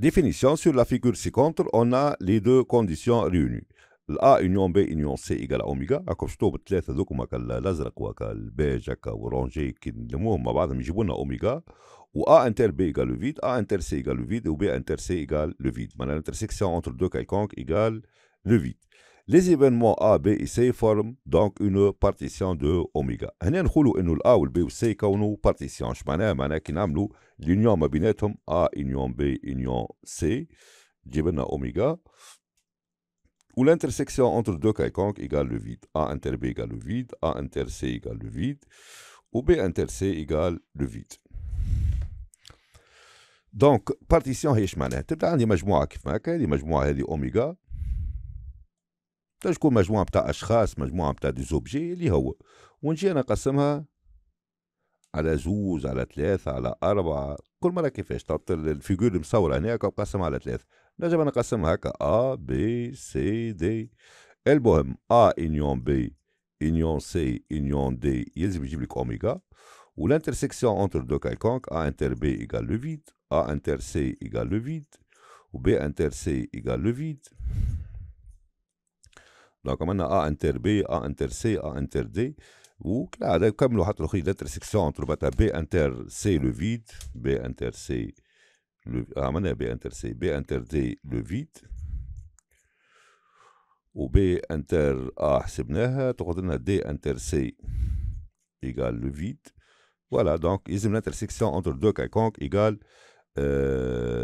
Définition sur la figure ci-contre, on a les deux conditions réunies. A union B union C égale à راكم ou oméga ou A inter B égale le vide, A inter C égale le vide, ou B inter C égale le vide. Maintenant, l'intersection entre deux quelconques égale le vide les événements A, B et C forment donc une partition de oméga. Hani nkhulu enno et ou B ou C partition. Chmana dire ki l'union de l'union A, union B, union C, à oméga. Ou l'intersection entre deux quelconques égale le vide. A inter B égale le vide, A inter C égale le vide, ou B inter C égale le vide. Donc, partition, il y a une qui fait, il y qui تشكون مجموعه بتاع اشخاص مجموعه بتاع دي زوبجي اللي هو ونجي انا نقسمها على زوز على ثلاثة على أربعة كل مرة كيفاش تحط الفيجور مصورة هناك وقسمها على ثلاثة نجم أنا نقسمها هكا أ بي سي دي المهم أ إنيون بي إنيون سي إنيون دي يلزم يجيب لك أوميغا والانترسيكسيون انتر دو كالكونك أ انتر بي إيكال لو فيد أ انتر سي إيكال لو فيد وبي انتر سي إيكال لو فيد دونك عملنا ا انتر بي ا انتر سي ا انتر دي وكلا هذا كملوا حتى خي لانترسيكسيون انتر معناتها بي انتر سي لو فيد بي انتر سي لو عملنا بي انتر سي بي انتر دي لو فيد و بي انتر ا حسبناها تقعد لنا دي انتر سي ايكال لو فيد فوالا دونك يلزم لانترسيكسيون انتر دو كايكونك ايكال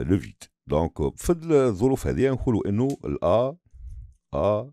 لو فيد دونك في الظروف هذه نقولوا انه الا ا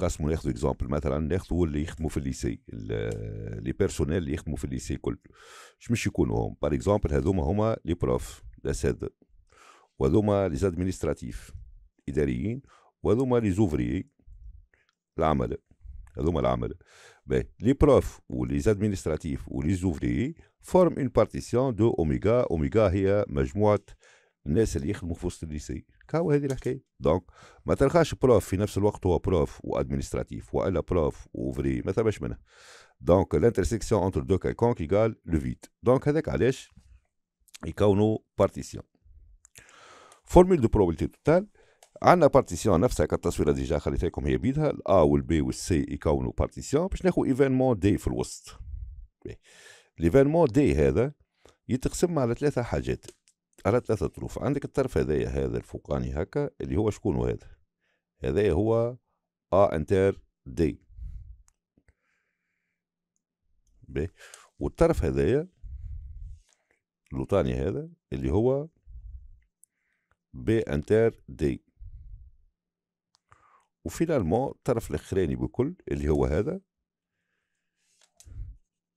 قسموا ناخذ اكزامبل مثلا ناخذوا اللي يخدموا في الليسي e لي بيرسونيل اللي يخدموا في الليسي كل مش يكونوا هم بار اكزامبل هذوما هما لي بروف الاساتذه وهذوما لي ادمينستراتيف اداريين وهذوما لي زوفري العمل هذوما العمل باهي لي بروف ولي ادمينستراتيف ولي زوفري فورم اون بارتيسيون دو اوميغا اوميغا هي مجموعه الناس اللي يخدموا في وسط الليسي e هكا وهذه الحكايه دونك ما تلقاش بروف في نفس الوقت هو بروف وادمينستراتيف والا بروف وفري ما ثماش منها دونك الانترسيكسيون انتر دو كيكونك يقال لو فيت دونك هذاك علاش يكونوا بارتيسيون فورميل دو بروبابيلتي توتال عندنا بارتيسيون نفسها كالتصويره ديجا خليت لكم هي بيدها الا والبي والسي يكونوا بارتيسيون باش ناخذ ايفينمون دي في الوسط ليفينمون إيه. دي هذا يتقسم على ثلاثه حاجات على ثلاثة طروف عندك الطرف هذايا هذا الفوقاني هكا اللي هو شكون هذا هذايا هو ا انتر دي بي والطرف هذايا اللوطاني هذا اللي هو بي انتر دي وفينالمون الطرف الاخراني بكل اللي هو هذا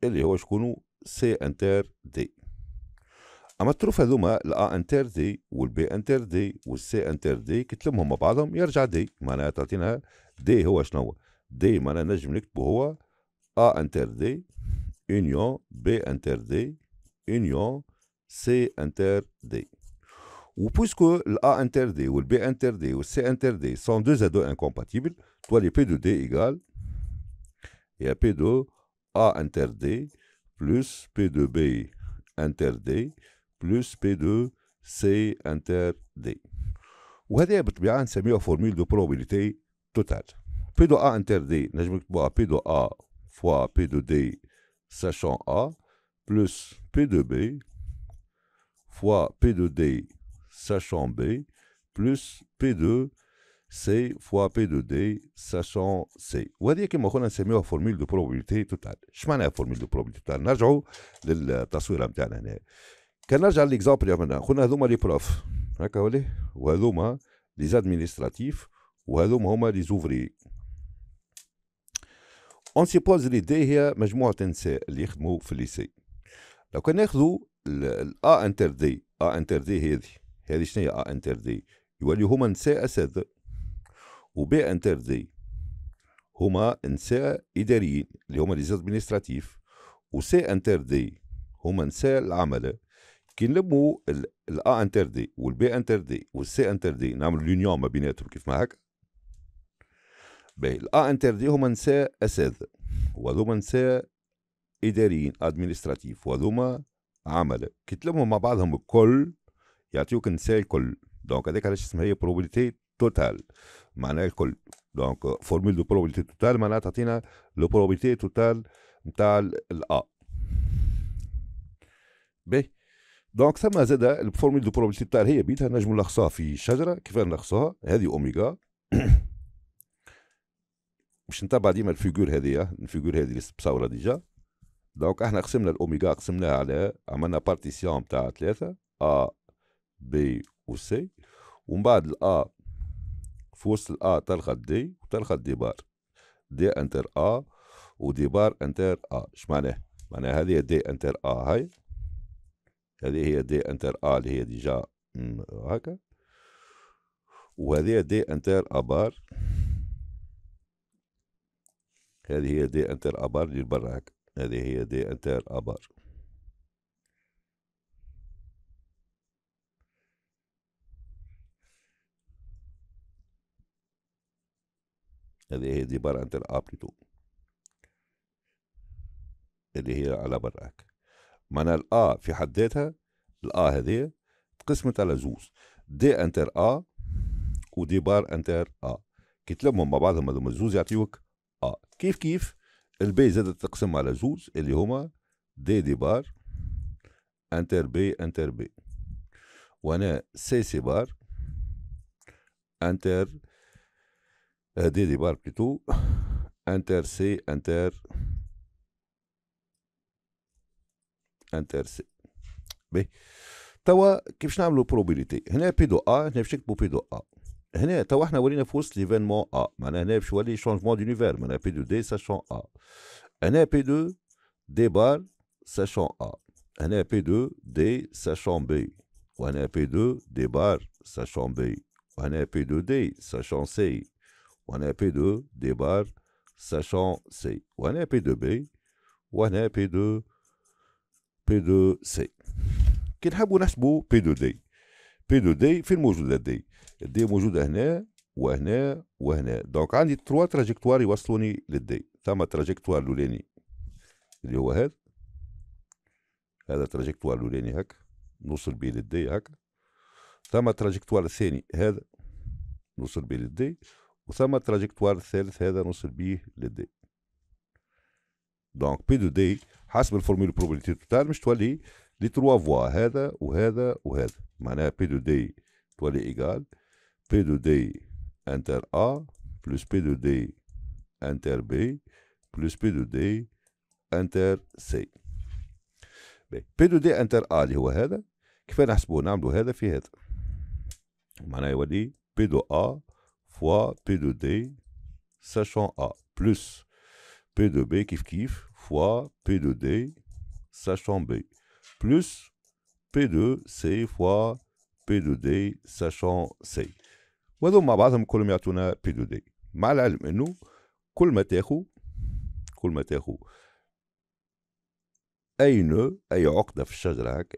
اللي هو شكونه سي انتر دي اما التروف هذوما الا انتر دي والبي انتر دي والسي انتر دي كتلمهم مع بعضهم يرجع دي معناها تعطينا دي هو شنو دي معناها نجم نكتبه هو ا انتر دي يونيون بي انتر دي يونيون سي انتر دي و بويسكو الا انتر دي والبي انتر دي والسي انتر دي سون دو زادو انكومباتيبل توالي بي دو دي ايغال يا بي دو ا انتر دي بلس بي دو بي انتر دي بلس بي 2 سي انتر دي وهذه بالطبيعة نسميها فورميل دو بروبابيليتي توتال بي دو ا انتر دي نجم نكتبوها بي دو ا فوا بي دو دي ساشون ا بلس بي دو بي فوا بي دو دي sachant B, plus P2 C fois P2D sachant C. وهذه كما قلنا نسميوها فورميل دو بروبابيليتي توتال. اش معناها فورميل دو بروبابيليتي توتال؟ نرجعوا للتصويره نتاعنا هنا. كان نرجع ليكزامبل يا منا قلنا هذوما لي بروف هكا ولي وهذوما لي زادمينستراتيف وهذوما هما لي زوفري اون سيبوز لي دي هي مجموعه نساء اللي يخدموا في الليسي لو كان ناخذوا الا انتر دي ا انتر دي هذه هذه شنو هي ا انتر دي يوليو هما نساء اساتذه وبي انتر دي هما نساء اداريين اللي هما لي زادمينستراتيف وسي انتر دي هما نساء العمله كي نلموا الا انتر دي والبي انتر دي والسي انتر دي نعملوا لونيون ما بيناتهم كيف ما هكا باهي الا انتر دي هما نساء اساتذه وهذوما نساء اداريين ادمينستراتيف وهذوما عمل كي تلمهم مع بعضهم الكل يعطيوك نساء الكل دونك هذاك علاش اسمها هي بروبابيليتي توتال معناها الكل دونك فورمول دو بروبابيليتي توتال معناها تعطينا لو بروبابيليتي توتال نتاع الا باهي دونك ثم زاد الفورميل دو بروبابيلتي تاع هي بيتها نجم نلخصها في شجره كيف نلخصها هذه اوميغا باش نتبع ديما الفيجور هذه الفيجور هذه اللي مصوره ديجا دونك احنا قسمنا الاوميغا قسمناها على عملنا بارتيسيون تاع ثلاثه ا بي و سي ومن بعد الا في وسط الا تلقى دي وتلقى دي بار دي انتر ا ودي بار انتر ا اش معناه معناها هذه دي انتر ا هاي هذه هي دي انتر ا اللي هي ديجا هكا وهذه دي انتر ابار هذه هي دي انتر ابار اللي برا هكا هذه هي دي انتر ابار هذه هي دي بار انتر ابريتو اللي هي على براك معناها الأ في حد ذاتها الأ هذه تقسمت على زوز دي انتر أ ودي بار انتر أ كي تلمهم مع بعضهم هذوما زوز يعطيوك أ كيف كيف البي زادت تقسم على زوز اللي هما دي دي بار انتر بي انتر بي وانا سي سي بار انتر دي دي بار بلوتو انتر سي انتر انترسي بي توا كيف نعملوا بروبيليتي هنا بي دو ا هنا باش نكتبوا بي دو ا هنا توا احنا ولينا في وسط ليفينمون ا معناها هنا باش يولي شونجمون دونيفير معناها بي دو دي ساشون ا هنا بي دو دي بار ساشون ا هنا بي دو دي ساشون بي وهنا بي دو دي بار ساشون بي وهنا بي دو دي ساشون سي وهنا بي دو دي بار ساشون سي وهنا بي دو بي وهنا بي دو بي دو سي كي نحبوا نحسبوا بي دو دي بي دو دي فين موجوده D الدي موجوده هنا وهنا وهنا دونك عندي تروا تراجيكتوار يوصلوني للدي ثم تراجيكتوار الاولاني اللي هو هذا هذا تراجيكتوار الاولاني هكا نوصل بيه للدي هكا ثم تراجيكتوار الثاني هذا نوصل بيه للدي وثم تراجيكتوار الثالث هذا نوصل بيه للدي دونك بي دو دي حسب الفورمول بروبابيليتي توتال مش تولي لي تروا فوا هذا وهذا وهذا معناها بي دو دي تولي ايكال بي دو دي انتر ا بلس بي دو دي انتر بي بلس بي دو دي انتر سي بي دو دي انتر ا اللي هو هذا كيف نحسبوه نعملو هذا في هذا معناها يولي بي دو ا فوا بي دو دي ساشون ا بلس P 2 B kiff kiff fois P 2 D sachant B plus P 2 C fois P 2 D sachant C وهذوما مع بعضهم ما يعطونا بي دو دي مع العلم انه كل ما كل ما تاخو اي عقده في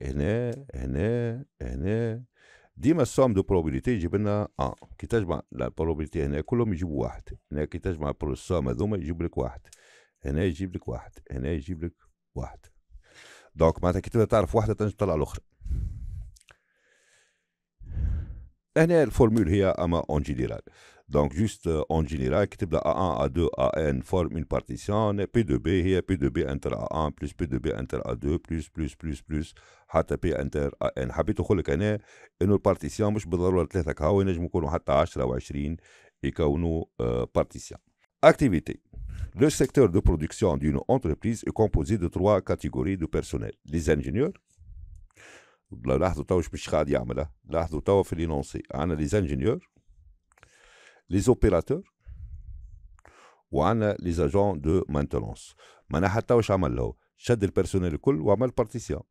هنا هنا هنا ديما السوم دو بروبابيليتي يجيب لنا 1 كي تجمع لا بروبابيليتي هنا كلهم يجيبوا واحد هنا كي تجمع السوم هذوما يجيب لك واحد هنا يجيب لك واحد هنا يجيب لك واحد دونك معناتها كي تبدا تعرف واحده تنجم تطلع الاخرى هنا الفورمول هي اما اون جينيرال دونك جوست اون جينيرال كي تبدا ا 1 ا 2 ا ان فورم اون بارتيسيون بي 2 بي هي بي 2 بي انتر ا 1 بلس بي 2 بي انتر ا 2 بلس بلس بلس بلس حتى بي انتر ان حبيت نقول لك هنا انه البارتيسيون مش بالضروره ثلاثه كاو ينجموا يكونوا حتى 10 و 20 يكونوا آه، بارتيسيون Activité. Le secteur de production d'une entreprise est composé de trois catégories de personnel. Les ingénieurs. Les les opérateurs ou les agents de maintenance. Le personnel partition.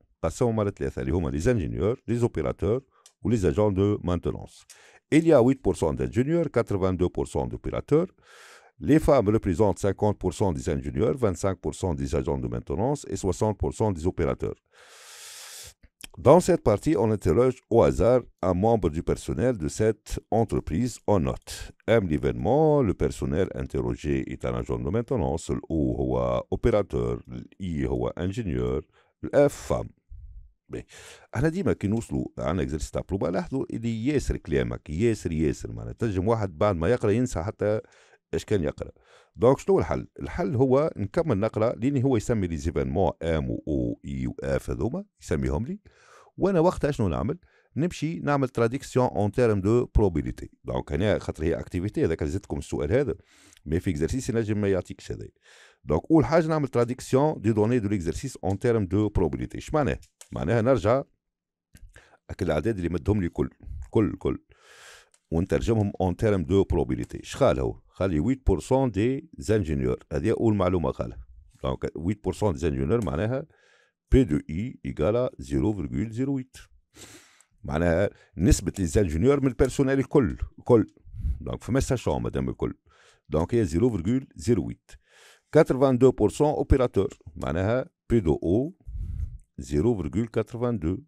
Les ingénieurs, les opérateurs ou les agents de maintenance. Il y a 8% d'ingénieurs, 82% d'opérateurs. Les femmes représentent 50% des ingénieurs, 25% des agents de maintenance et 60% des opérateurs. Dans cette partie, on interroge au hasard un membre du personnel de cette entreprise. On note M, l'événement. Le personnel interrogé est un agent de maintenance. Le O opérateur. I ingénieur. Le F femme. ديما كي نوصلوا عن y تاع بروبا لاحظوا اللي ياسر كلامك ياسر ياسر معناتها تنجم واحد بعد ما يقرا ينسى حتى اش كان يقرا دونك شنو الحل الحل هو نكمل نقرا لاني هو يسمي لي زيفينمون ام و او اي و اف هذوما يسميهم لي وانا وقتها شنو نعمل نمشي نعمل تراديكسيون اون تيرم دو بروبيليتي دونك هنا خاطر هي اكتيفيتي هذاك زدتكم السؤال هذا مي في اكزرسيس ينجم ما يعطيكش هذا دونك اول حاجه نعمل تراديكسيون دي دوني دو ليكزرسيس اون تيرم دو بروبيليتي اش معناه معناها نرجع اكل الاعداد اللي مدهم لي كل كل كل on en termes de probabilité. Je sais pas 8% des ingénieurs. C'est-à-dire où le malheureux. Donc 8% des ingénieurs. Manège. P 2 i égal à 0,08. ce Nسبة des ingénieurs. le personnel. Quel. Donc, faites ça. Chambre. Madame. Quel. Donc, il 0,08. 82% opérateurs. Manège. P 2 o 0,82.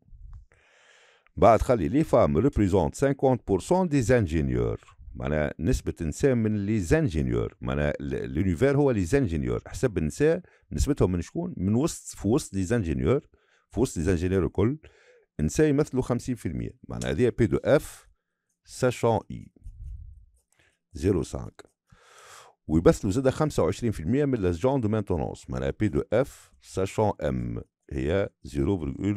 بعد خلي لي فام ريبريزونت 50% دي زانجينيور معناها نسبة نساء من لي زانجينيور معناها لونيفير هو لي زانجينيور حسب النساء نسبتهم من شكون من وسط في وسط لي زانجينيور في وسط لي زانجينيور الكل النساء يمثلوا 50% معناها هذه بي دو اف ساشون اي 0.5 ويمثلوا زاد 25% من لاجون دو مانتونونس معناها بي دو اف ساشون ام هي 0.25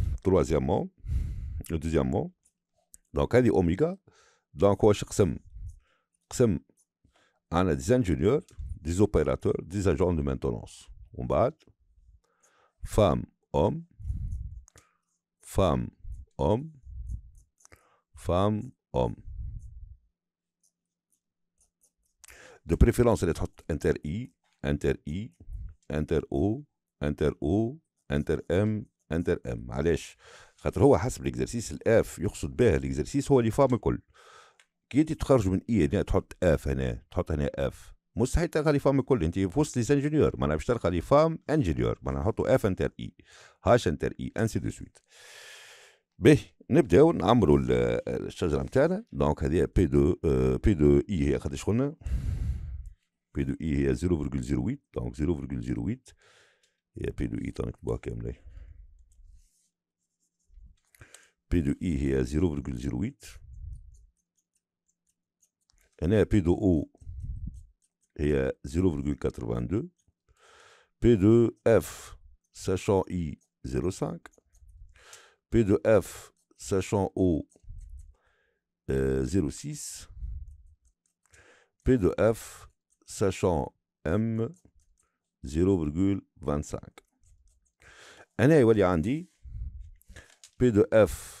troisièmement, le mot, donc elle dit Omega, donc On a des ingénieurs, des opérateurs, des agents de maintenance. On bat, femme, homme, femme, homme, femme, homme. De préférence, elle est inter-I, inter-I, inter-O, inter-O, inter-M, انتر ام علاش خاطر هو حسب الاكزرسيس الاف يقصد بها الاكزرسيس هو لي فام الكل كي انت تخرج من اي هنا تحط اف هنا تحط هنا اف مستحيل تلقى لي فام الكل انت في وسط ليس انجينيور معناها باش تلقى لي فام انجينيور معناها نحطوا اف انتر اي هاش انتر اي انسي دو سويت باهي نبداو نعمروا الشجره نتاعنا دونك هذه بي دو بي آه، دو اي هي قداش قلنا بي دو اي هي 0.08 دونك 0.08 هي بي دو اي تنكتبوها كامله P de I est à 0,08. a P de O est à 0,82. P de F, sachant I, 0,5. P de F, sachant O, euh, 0,6. P de F, sachant M, 0,25. a يولي عندي P de F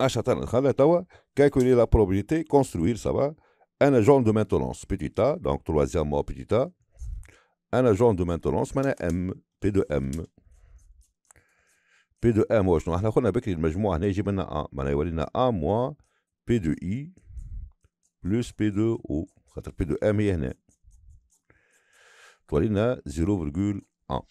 à châtelain calculer la probabilité, de construire, ça va, un agent de maintenance, petit a, donc troisième mot, petit a, un agent de maintenance, a M, P de M. P de M, وشنو؟ on a بكري المجموع هنا يجيب on A، de يولي on A moins P de I plus P de O، P de M on a 0,1.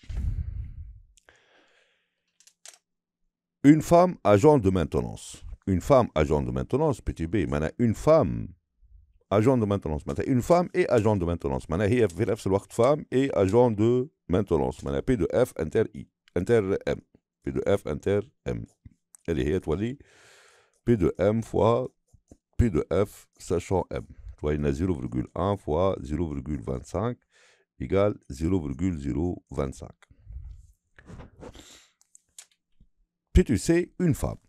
Une femme agent de maintenance une femme agent de maintenance, petit b, maintenant une femme agent de maintenance, maintenant une femme et agent de maintenance, maintenant هي في نفس de femme et agent de maintenance, maintenant P de F inter I, inter M, P de F inter M, elle est étoilée P de M fois P de F sachant M, il a 0,1 fois 0,25 égale 0,025. Puis tu sais, une femme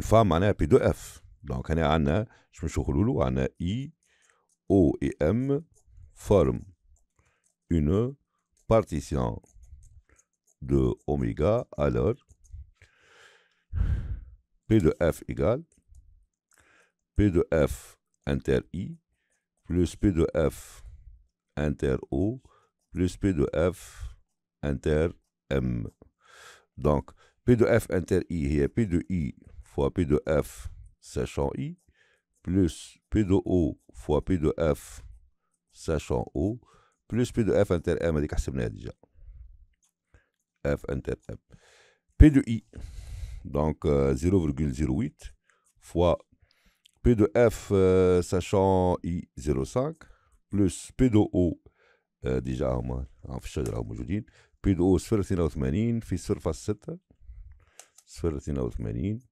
femme, on a un P2F. Donc, je me suis dit, on a I, O et M forme une partition de oméga. Alors, P2F égale P2F inter I plus P2F inter O plus P2F inter M. Donc, P2F inter I P2I fois P de F, sachant I, plus P de O fois P de F, sachant O, plus P de F inter M, déjà. F inter M. P de I, donc 0,08 euh, fois P de F, euh, sachant I, 0,5, plus P de O, euh, déjà en في P de O صفر 82 في 7 sphératine 6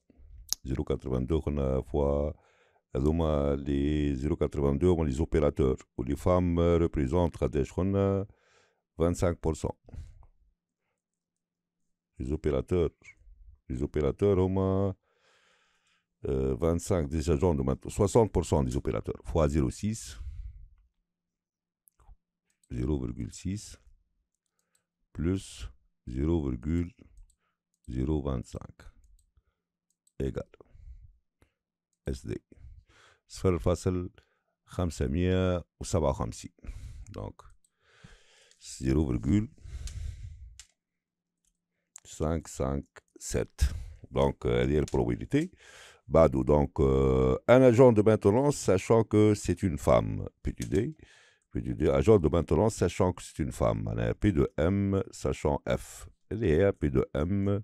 082 fois les 082 les opérateurs les femmes euh, représentent 25% les opérateurs les opérateurs ont 25 euh, des agents de 60% des opérateurs fois 0,6 0,6 plus 0,025 égale. SD. Sfer facel 5, 5, 7. Donc, elle est probabilité. Badou, donc, un agent de maintenance sachant que c'est une femme. Petit d. d. agent de maintenance sachant que c'est une femme. Un sachant F. et de M,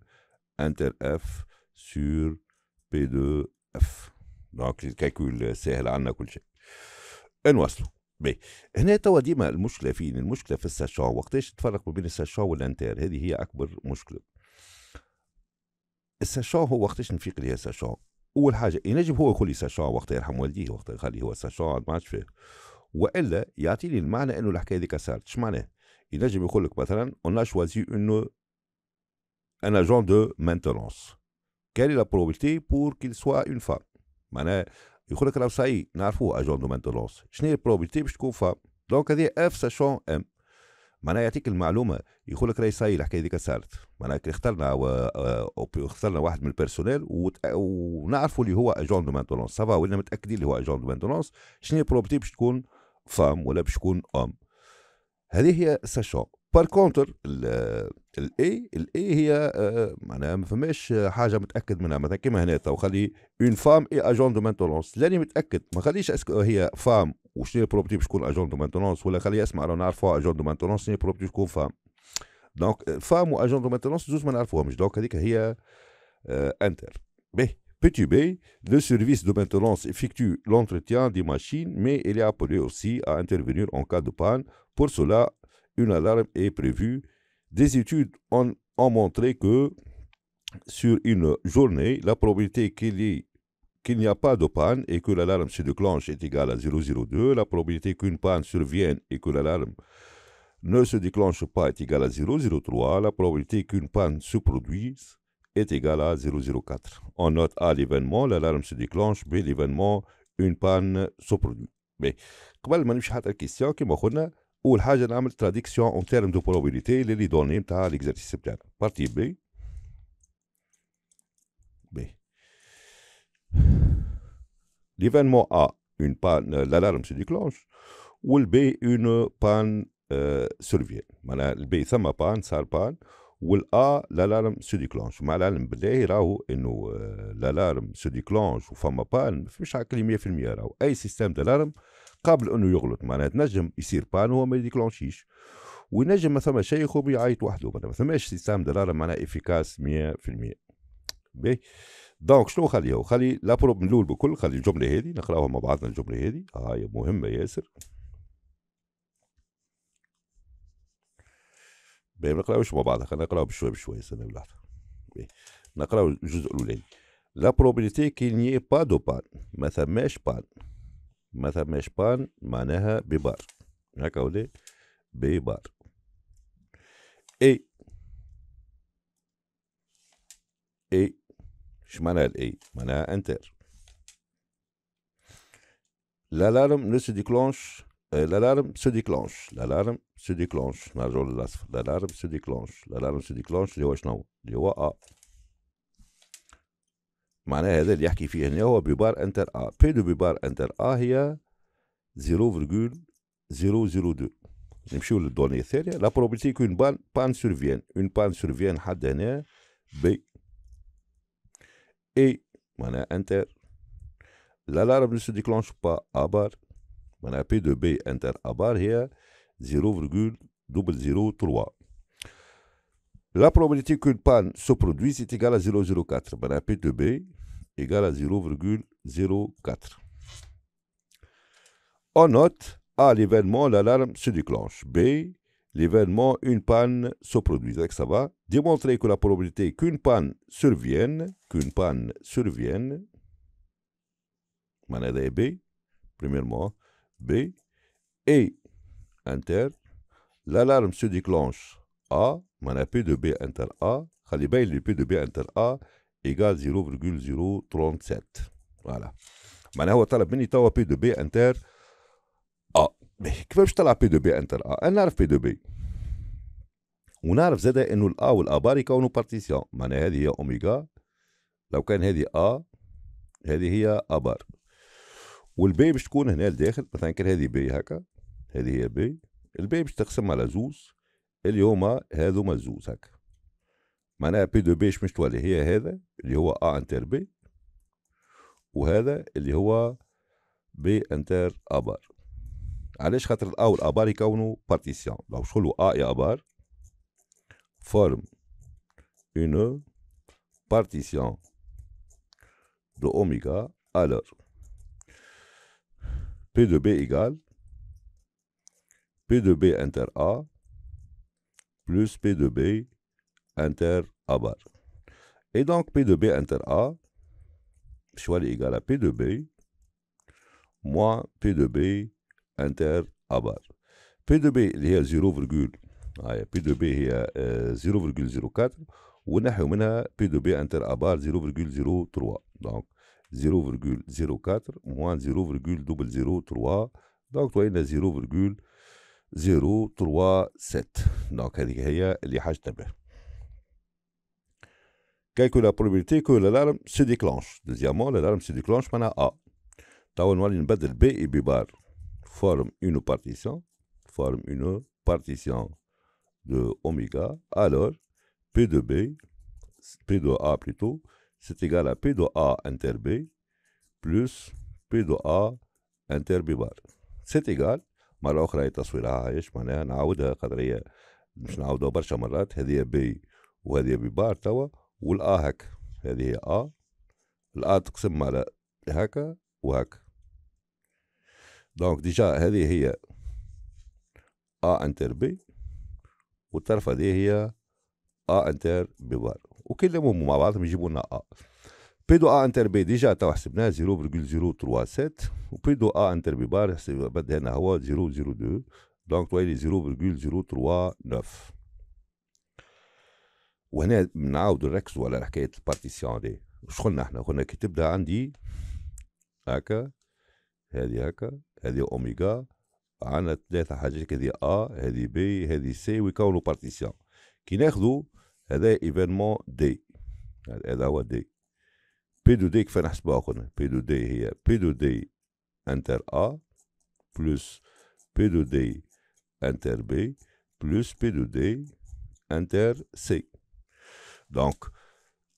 F sur بي دو اف دونك الكالكول سهل عنا كل شيء نوصلوا بي هنا توا ديما المشكله فين المشكله في الساشون وقتاش تفرق ما بين الساشون والانتير هذه هي اكبر مشكله الساشون هو وقتاش نفيق ليها ساشون اول حاجه ينجم هو يقول لي ساشون وقت يرحم والديه وقت يخلي هو ساشون ما عادش فيه والا يعطيني المعنى انه الحكايه هذيك صارت اش معناه ينجم يقول لك مثلا اون ا شوازي انه ان اجون دو مانتونونس كاين لا بروبيتي بور كيل سوا اون فام معناها يقول لك الاوصائي نعرفوه اجون دو مانتونونس شنو هي البروبيتي باش تكون فام دونك هذه اف ساشون ام معناها يعطيك المعلومه يقول لك راهي صاي الحكايه هذيك صارت معناها كي اخترنا و... آه، اخترنا واحد من البيرسونيل و... ونعرفوا اللي هو اجون دو مانتونونس سافا ولنا متاكدين اللي هو اجون دو مانتونونس شنو هي البروبيتي باش تكون فام ولا باش تكون ام هذه هي ساشون بار كونتر الاي الاي هي آه، معناها ما فماش حاجه متاكد منها مثلا كيما هنا تو خلي اون فام اي اجون دو مانتونونس لاني متاكد ما خليش اسكو آه، هي فام وشنو البروبتي باش تكون اجون دو مانتونونس ولا خلي اسمع راه نعرفوها اجون دو مانتونونس شنو باش تكون فام دونك فام واجون دو مانتونونس زوج ما نعرفوهمش دونك هذيك هي آه، انتر بي Petit B, le service de maintenance effectue l'entretien des machines, mais il est appelé aussi à intervenir en cas de panne. Pour cela, une alarme est prévue. Des études ont, montré que sur une journée, la probabilité qu'il n'y a pas de panne et que l'alarme se déclenche est égale à 0,02. La probabilité qu'une panne survienne et que l'alarme ne se déclenche pas est égale à 0,03. La probabilité qu'une panne se produise est égale à 0,04. On note A l'événement, l'alarme se déclenche, B l'événement, une panne se produit. Mais, اول حاجه نعمل تراديكسيون اون تيرم دو بروبابيليتي للي دوني نتاع ليكزارسيس بتاعنا بارتي بي بي ليفينمون ا اون بان لالارم سي ديكلونش والبي اون بان سولفيان معناها البي ثم بان صار بان والا لالارم سو ديكلونش مع العلم بالله راهو انه لالارم سو ديكلونش وفما بان مش هاك 100% راهو اي سيستم دالارم قابل انه يغلط معناها تنجم يصير بان هو ما يديكلونشيش وينجم ما ثم شيخ هو بيعيط وحده ما ثماش سيستم دلالة معناها افيكاس 100% باهي دونك شنو خلي هو خلي لابروب من الاول بكل خلي الجمله هذه نقراوها مع بعضنا الجمله هذه هاي آه مهمه ياسر باهي ما نقراوش مع بعضها خلينا نقراو بشوي بشوي سنه ولعت نقراو الجزء الاولاني لا بروبيليتي كي ني با دو بان ما ثماش بان ما ثماش بان معناها ببار هكا ولي ببار اي اي اش معناها الاي معناها انتر لالارم نو سو ديكلونش لالارم سو ديكلونش لالارم سو ديكلونش نرجعو للاصفر لالارم سو ديكلونش لالارم سو ديكلونش اللي هو شنو اللي هو ا معناها هذا اللي يحكي فيه هنا هو ببار انتر ا بي دو ببار انتر ا هي 0,002 نمشيو للدوني الثانية لا بروبيتي كون بان بان سورفيان اون بان سورفيان حد هنا بي اي معناها انتر لا ne se ديكلونش با à معناها بي دو بي انتر ا بار هي 0,003 La probabilité qu'une panne se produise est égale à 0,04. Ben, b égale à 0,04. On note A, l'événement, l'alarme se déclenche. B, l'événement, une panne se produit. ça va démontrer que la probabilité qu'une panne survienne, qu'une panne survienne, manada est B, premièrement, B, et, inter, l'alarme se déclenche A معناها P de B انتر A خلي باين لي P de B انتر A ايجال 0,037 فوالا معناها هو طلب مني توا بي دو بي انتر اه كيفاش طلع بي دو بي انتر A انا نعرف بي دو بي ونعرف زادا انه الا والا بار يكونوا بارتيسيون معناها هذه هي اوميغا لو كان هذه ا هذه هي ا بار والبي باش تكون هنا لداخل مثلا كان هذه بي هكا هذه هي بي البي باش تقسم على زوز اللي هما هذو مزوز هكا معناها بي دو بي مش تولي هي هذا اللي هو ا انتر بي وهذا اللي هو بي انتر ابار علاش خاطر الاو والابار يكونوا بارتيسيون لو شغلوا ا يا ابار فورم اون بارتيسيون دو اوميغا الور بي دو بي égale بي دو بي انتر ا plus P2B inter A bar. Et donc P2B inter A, choix égal à P2B, moins P2B inter A bar. P2B, il y a 0, P2B est 0,04 ou nous P2B inter A bar 0,03. Donc 0,04 moins 0,003. Donc, tu as 0,03. 0, 3, 7. Donc, il y a les Quelle est la probabilité que l'alarme se déclenche. Deuxièmement, l'alarme se déclenche par A. on vu une bête de B et B barre forme une partition de Omega. Alors, P de B, P de A plutôt, c'est égal à P de A inter B plus P de A inter B barre. C'est égal... مرة أخرى هي تصويرها عايش معناها نعاودها خاطر هي مش نعاودها برشا مرات هذه بي وهذه بي بار توا والآ هك هذه هي آ الآ تقسم على هكا وهكا دونك ديجا هذه هي آ انتر بي والطرف هذه هي آ انتر بي بار وكلمهم مع بعضهم يجيبوا لنا آ بي دو ا انتر بي ديجا تو حسبناه 0.037 وبي دو ا انتر بي بار بدا هنا هو 0.02 دونك توالي 0.039 وهنا نعاودو نركزوا على حكايه البارتيسيون دي واش قلنا احنا قلنا كي تبدا عندي هكا هذه هكا هذه اوميغا عندنا ثلاثة حاجات هادي ا هذه بي هذه سي ويكونوا بارتيسيون كي ناخذوا هذا ايفينمون دي هذا هو دي P2D qui fait P2D est P2D inter A plus P2D inter B plus P2D inter C. Donc,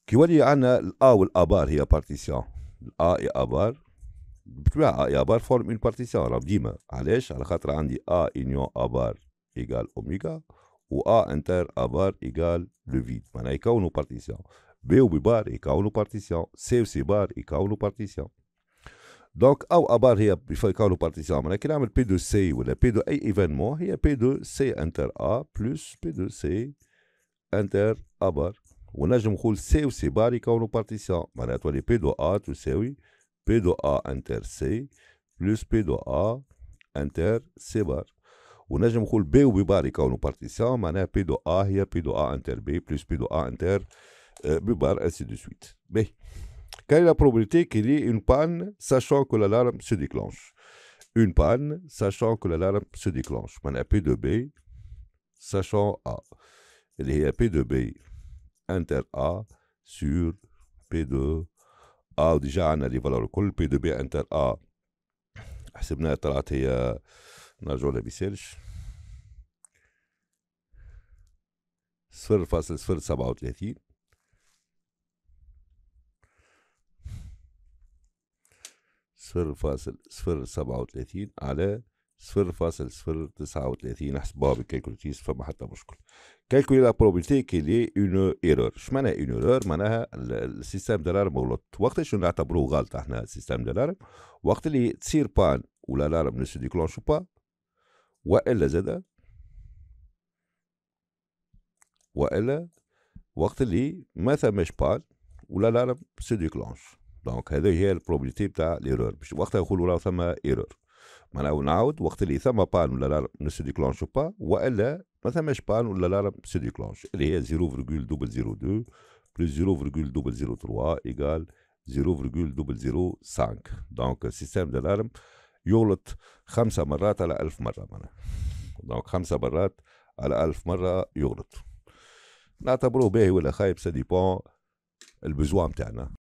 qui va dire A ou A bar A et A bar forment une partition. Alors, je dis, je vais A union A bar égale oméga ou A inter A bar égale le vide. A partition. B bar يكونوا بارتيسيون سي وسي بار يكونوا بارتيسيون دونك او ابار هي يكونوا بارتيسيون معناها كي نعمل بي دو سي ولا بي دو اي ايفينمون هي بي دو سي انتر ا بلس بي دو سي انتر ابار ونجم نقول سي وسي بار يكونوا بارتيسيون معناها تولي بي دو ا تساوي بي دو ا انتر سي بلس بي دو ا انتر سي بار ونجم نقول بي وبي بار يكونوا بارتيسيون معناها بي دو ا هي بي دو ا انتر بي بلس بي دو ا انتر euh, ainsi de suite. Mais quelle est la probabilité qu'il y ait une panne, sachant que l'alarme se déclenche Une panne, sachant que l'alarme se déclenche. On a P2B, sachant A. Il y a P2B, inter A sur P2 A. Déjà, on a les valeurs. P2B inter A. la طلعت هي نرجعوا لها بيسالش صفر sphère صفر سبعة وثلاثين صفر فاصل صفر سبعة وثلاثين على صفر فاصل صفر تسعة وثلاثين حسبوها بالكالكوليتيس فما حتى مشكل كالكولي لا بروبيليتي كي لي اون ايرور اش معناها اون ايرور معناها السيستم دالارم غلط وقتاش نعتبروه غلط احنا السيستم دالارم وقت اللي تصير بان ولا لارم نو سو با والا زادا والا وقت اللي ما ثماش بان ولا لارم سو دونك هذه هي البروبليتي بتاع ليرور باش وقتها يقولوا راه ثما ايرور معناها نعاود وقت اللي ثما بان ولا لارم نو سي ديكلونش با والا ما ثماش بان ولا لارم سي ديكلونش اللي هي 0.002 بلس 0.003 ايكال 0.005 دونك السيستم دالارم يغلط خمسة مرات على ألف مرة معناها دونك خمسة مرات على ألف مرة يغلط نعتبروه باهي ولا خايب سا ديبون البزوا نتاعنا